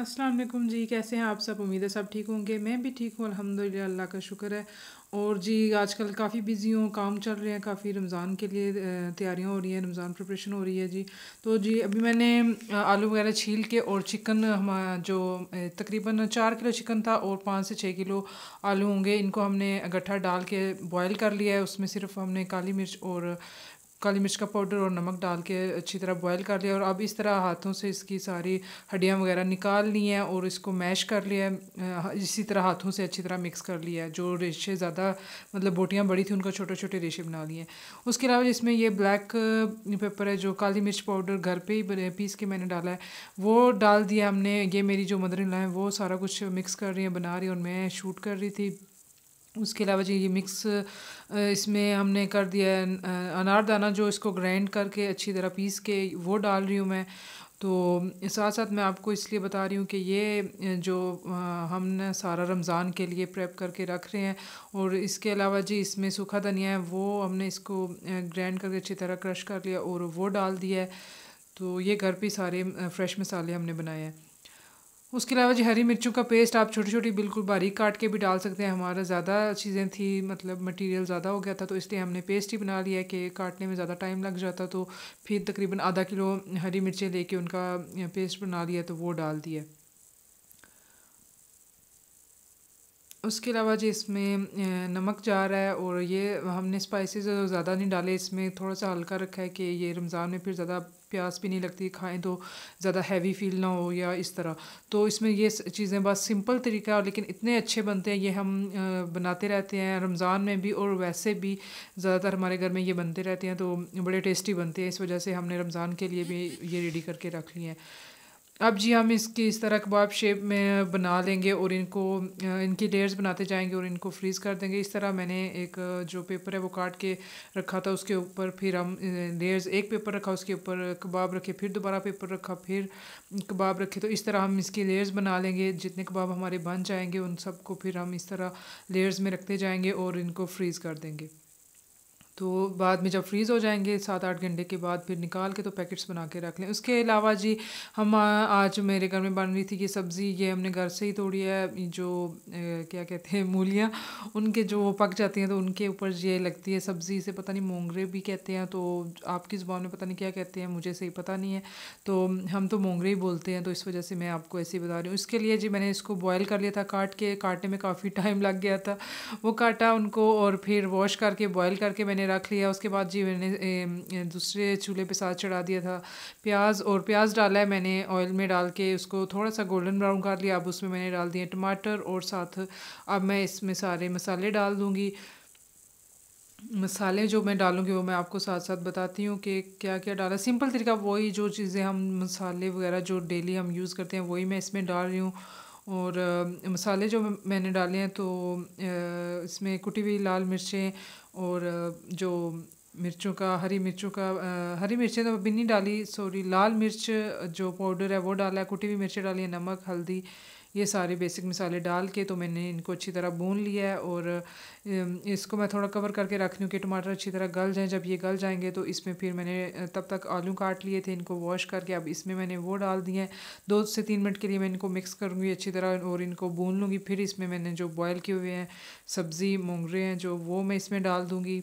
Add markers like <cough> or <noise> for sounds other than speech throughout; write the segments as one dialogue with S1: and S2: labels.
S1: अस्सलाम वालेकुम जी कैसे हैं आप सब उम्मीद है सब ठीक होंगे मैं भी ठीक हूँ अल्हम्दुलिल्लाह अल्लाह का शुक्र है और जी आजकल काफ़ी बिज़ी हूँ काम चल रहे हैं काफ़ी रमज़ान के लिए तैयारियाँ हो रही हैं रमज़ान प्रिपरेशन हो रही है जी तो जी अभी मैंने आलू वगैरह छील के और चिकन हमारा जो तकरीबन चार किलो चिकन था और पाँच से छः किलो आलू होंगे इनको हमने गट्ठा डाल के बॉयल कर लिया है उसमें सिर्फ हमने काली मिर्च और काली मिर्च का पाउडर और नमक डाल के अच्छी तरह बॉयल कर लिया और अब इस तरह हाथों से इसकी सारी हड्डियाँ वगैरह निकाल ली हैं और इसको मैश कर लिया है हाँ, इसी तरह हाथों से अच्छी तरह मिक्स कर लिया है जो रेशे ज़्यादा मतलब बोटियाँ बड़ी थी उनका छोटे छोटे रेशे बना लिए हैं उसके अलावा इसमें ये ब्लैक पेपर है जो काली मिर्च पाउडर घर पर ही पीस के मैंने डाला है वो डाल दिया हमने ये मेरी जो मदर इन लॉ है वो सारा कुछ मिक्स कर रही है बना रही है और मैं शूट कर रही थी उसके अलावा जी ये मिक्स इसमें हमने कर दिया है अनारदाना जो इसको ग्राइंड करके अच्छी तरह पीस के वो डाल रही हूँ मैं तो साथ साथ मैं आपको इसलिए बता रही हूँ कि ये जो हमने सारा रमज़ान के लिए प्रेप करके रख रहे हैं और इसके अलावा जी इसमें सूखा धनिया है वो हमने इसको ग्राइंड करके अच्छी तरह क्रश कर लिया और वो डाल दिया है तो ये घर पर सारे फ्रेश मसाले हमने बनाए हैं उसके अलावा जी हरी मिर्चों का पेस्ट आप छोटी छोटी बिल्कुल बारीक काट के भी डाल सकते हैं हमारा ज़्यादा चीज़ें थी मतलब मटेरियल ज़्यादा हो गया था तो इसलिए हमने पेस्ट ही बना लिया कि काटने में ज़्यादा टाइम लग जाता तो फिर तकरीबन आधा किलो हरी मिर्चें लेके उनका पेस्ट बना लिया तो वो डाल दिया उसके अलावा जी इसमें नमक जा रहा है और ये हमने स्पाइसेस ज़्यादा नहीं डाले इसमें थोड़ा सा हल्का रखा है कि ये रमज़ान में फिर ज़्यादा प्यास भी नहीं लगती खाएं तो ज़्यादा हैवी फील ना हो या इस तरह तो इसमें ये चीज़ें बस सिंपल तरीका है लेकिन इतने अच्छे बनते हैं ये हम बनाते रहते हैं रमज़ान में भी और वैसे भी ज़्यादातर हमारे घर में ये बनते रहते हैं तो बड़े टेस्टी बनते हैं इस वजह से हमने रमज़ान के लिए भी ये रेडी करके रख लिए हैं अब जी हम इसकी इस तरह कबाब शेप में बना लेंगे और इनको इनकी लेयर्स बनाते जाएंगे और इनको फ्रीज़ कर देंगे इस तरह मैंने एक जो पेपर है वो काट के रखा था उसके ऊपर फिर हम लेयर्स एक पेपर रखा उसके ऊपर कबाब रखे फिर दोबारा पेपर रखा फिर कबाब रखे तो इस तरह हम इसकी लेयर्स बना लेंगे जितने कबाब हमारे बन जाएंगे उन सबको फिर हम इस तरह लेयर्स में रखते जाएंगे और इनको फ्रीज़ कर देंगे तो बाद में जब फ्रीज़ हो जाएंगे सात आठ घंटे के बाद फिर निकाल के तो पैकेट्स बना के रख लें उसके अलावा जी हम आज मेरे घर में बन रही थी ये सब्ज़ी ये हमने घर से ही तोड़ी है जो ए, क्या कहते हैं मूलियाँ उनके जो पक जाती हैं तो उनके ऊपर ये लगती है सब्ज़ी इसे पता नहीं मोंगरे भी कहते हैं तो आपकी ज़ुबान में पता नहीं क्या कहते हैं मुझे सही पता नहीं है तो हम तो मोंगरे ही बोलते हैं तो इस वजह से मैं आपको ऐसे ही बता रही हूँ इसके लिए जी मैंने इसको बॉयल कर लिया था काट के काटने में काफ़ी टाइम <laughs> लग गया था वो काटा उनको और फिर वॉश करके बॉयल करके मैंने रख लिया उसके बाद जी मैंने दूसरे चूल्हे पे साथ चढ़ा दिया था प्याज और प्याज डाला है मैंने ऑयल में डाल के उसको थोड़ा सा गोल्डन ब्राउन कर लिया अब उसमें मैंने डाल दिए टमाटर और साथ अब मैं इसमें सारे मसाले डाल दूँगी मसाले जो मैं डालूँगी वो मैं आपको साथ साथ बताती हूँ कि क्या क्या डाला सिंपल तरीका वही जो चीज़ें हम मसाले वगैरह जो डेली हम यूज़ करते हैं वही मैं इसमें डाल रही हूँ और मसाले जो मैंने डाले हैं तो इसमें कुटी हुई लाल मिर्चें और जो मिर्चों का हरी मिर्चों का हरी मिर्चें तो बिन्नी नहीं डाली सॉरी लाल मिर्च जो पाउडर है वो डाला है कुटी हुई मिर्चें डाली है नमक हल्दी ये सारे बेसिक मसाले डाल के तो मैंने इनको अच्छी तरह भून लिया है और इसको मैं थोड़ा कवर करके रख रही हूँ कि टमाटर अच्छी तरह गल जाएँ जब ये गल जाएंगे तो इसमें फिर मैंने तब तक आलू काट लिए थे इनको वॉश करके अब इसमें मैंने वो डाल दिए हैं दो से तीन मिनट के लिए मैं इनको मिक्स करूँगी अच्छी तरह और इनको भून लूँगी फिर इसमें मैंने जो बॉयल किए हुए हैं सब्ज़ी मोंगरे हैं जो वो मैं इसमें डाल दूँगी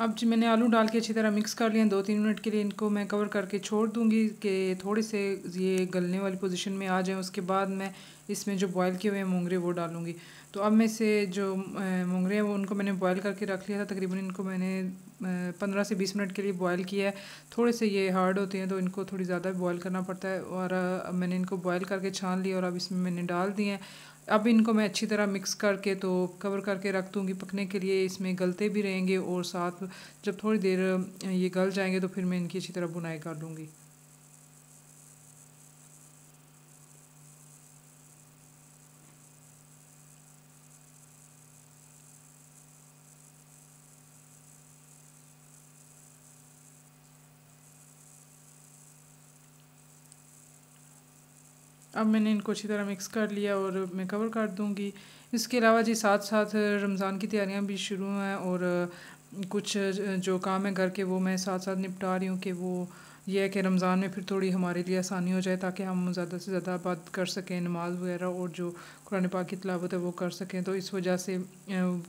S1: अब जी मैंने आलू डाल के अच्छी तरह मिक्स कर लिया दो तीन मिनट के लिए इनको मैं कवर करके छोड़ दूंगी कि थोड़े से ये गलने वाली पोजीशन में आ जाए उसके बाद मैं इसमें जो बॉयल किए हुए हैं मोंगरे वो डालूंगी तो अब मैं से जो मोंगरे हैं वो उनको मैंने बॉयल करके रख लिया था तकरीबन इनको मैंने पंद्रह से बीस मिनट के लिए बॉयल किया है थोड़े से ये हार्ड होते हैं तो इनको थोड़ी ज़्यादा बॉयल करना पड़ता है और मैंने इनको बॉयल करके छान लिया और अब इसमें मैंने डाल दिए हैं अब इनको मैं अच्छी तरह मिक्स करके तो कवर करके रख दूँगी पकने के लिए इसमें गलते भी रहेंगे और साथ जब थोड़ी देर ये गल जाएंगे तो फिर मैं इनकी अच्छी तरह बुनाई कर लूँगी अब मैंने इनको अच्छी तरह मिक्स कर लिया और मैं कवर कर दूँगी इसके अलावा जी साथ साथ रमज़ान की तैयारियाँ भी शुरू हैं और कुछ जो काम है घर के वो मैं साथ साथ निपटा रही हूँ कि वो ये है कि रमज़ान में फिर थोड़ी हमारे लिए आसानी हो जाए ताकि हम ज़्यादा से ज़्यादा बात कर सकें नमाज वगैरह और जो कुरान पाक की तलावत है वो कर सकें तो इस वजह से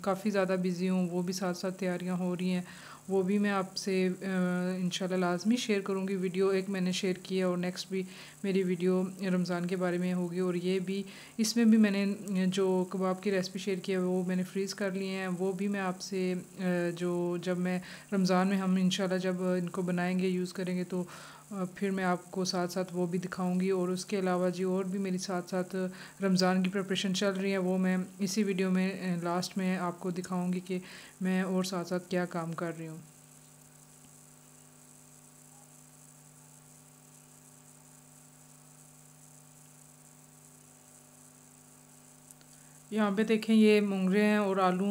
S1: काफ़ी ज़्यादा बिज़ी हूँ वो भी साथ साथ तैयारियाँ हो रही हैं वो भी मैं आपसे इन लाजमी शेयर करूँगी वीडियो एक मैंने शेयर की है और नेक्स्ट भी मेरी वीडियो रमज़ान के बारे में होगी और ये भी इसमें भी मैंने जो कबाब की रेसिपी शेयर की है वो मैंने फ्रीज़ कर लिए हैं वो भी मैं आपसे जो जब मैं रमज़ान में हम इन जब इनको बनाएँगे यूज़ करेंगे तो फिर मैं आपको साथ साथ वो भी दिखाऊंगी और उसके अलावा जी और भी मेरी साथ साथ रमज़ान की प्रिपरेशन चल रही है वो मैं इसी वीडियो में लास्ट में आपको दिखाऊंगी कि मैं और साथ साथ क्या काम कर रही हूँ यहाँ पे देखें ये मुंगरे हैं और आलू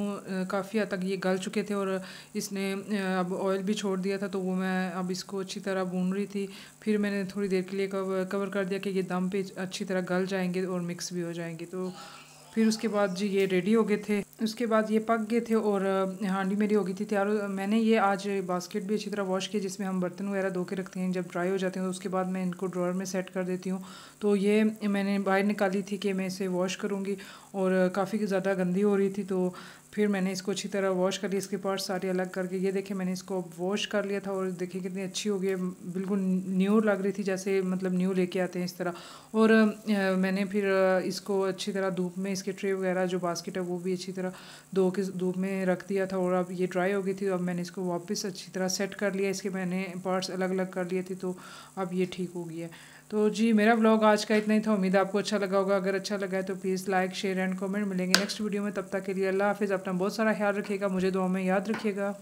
S1: काफ़ी हद तक ये गल चुके थे और इसने अब ऑयल भी छोड़ दिया था तो वो मैं अब इसको अच्छी तरह भून रही थी फिर मैंने थोड़ी देर के लिए कवर कर दिया कि ये दम पे अच्छी तरह गल जाएंगे और मिक्स भी हो जाएंगे तो फिर उसके बाद जी ये रेडी हो गए थे उसके बाद ये पक गए थे और हांडी मेरी हो गई थी तैयार मैंने ये आज बास्केट भी अच्छी तरह वॉश किया जिसमें हम बर्तन वगैरह धो के रखते हैं जब ड्राई हो जाते हैं तो उसके बाद मैं इनको ड्रॉर में सेट कर देती हूँ तो ये मैंने बाहर निकाली थी कि मैं इसे वॉश करूँगी और काफ़ी ज़्यादा गंदी हो रही थी तो फिर मैंने इसको अच्छी तरह वॉश कर लिया इसके पार्ट्स सारे अलग करके ये देखे मैंने इसको वॉश कर लिया था और देखिए कितनी अच्छी हो गई बिल्कुल न्यू लग रही थी जैसे मतलब न्यू लेके आते हैं इस तरह और मैंने फिर इसको अच्छी तरह धूप में इसके ट्रे वगैरह जो बास्केट है वो भी अच्छी तरह धो के धूप में रख दिया था और अब ये ड्राई हो गई थी अब मैंने इसको वापस अच्छी तरह सेट कर लिया इसके मैंने पार्ट्स अलग अलग कर लिए थे तो अब ये ठीक हो गया तो जी मेरा व्लॉग आज का इतना ही था उम्मीद आपको अच्छा लगा होगा अगर अच्छा लगा है तो please like share and comment मिलेंगे नेक्स्ट वीडियो में तब तक के लिए अल्लाह हाफिज़ अपना बहुत सारा ख्याल रखिएगा मुझे दुआ में याद रखिएगा